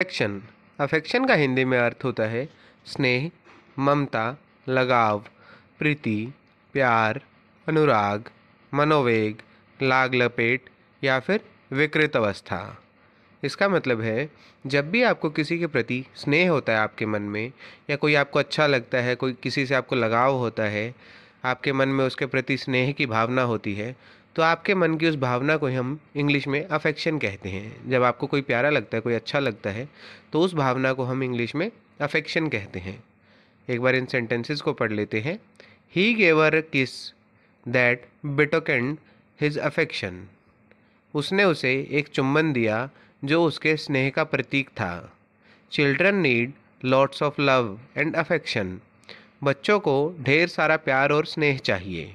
affection affection का हिंदी में अर्थ होता है स्नेह ममता लगाव प्रीति प्यार अनुराग मनोवेग लाग लपेट या फिर विकृत अवस्था इसका मतलब है जब भी आपको किसी के प्रति स्नेह होता है आपके मन में या कोई आपको अच्छा लगता है कोई किसी से आपको लगाव होता है आपके मन में उसके प्रति स्नेह की भावना होती है तो आपके मन की उस भावना को ही हम इंग्लिश में अफेक्शन कहते हैं जब आपको कोई प्यारा लगता है कोई अच्छा लगता है तो उस भावना को हम इंग्लिश में अफेक्शन कहते हैं एक बार इन सेंटेंसेस को पढ़ लेते हैं ही गेवर किस दैट बिटोकेंड हिज अफेक्शन उसने उसे एक चुम्बन दिया जो उसके स्नेह का प्रतीक था children need lots of love and affection बच्चों को ढेर सारा प्यार और स्नेह चाहिए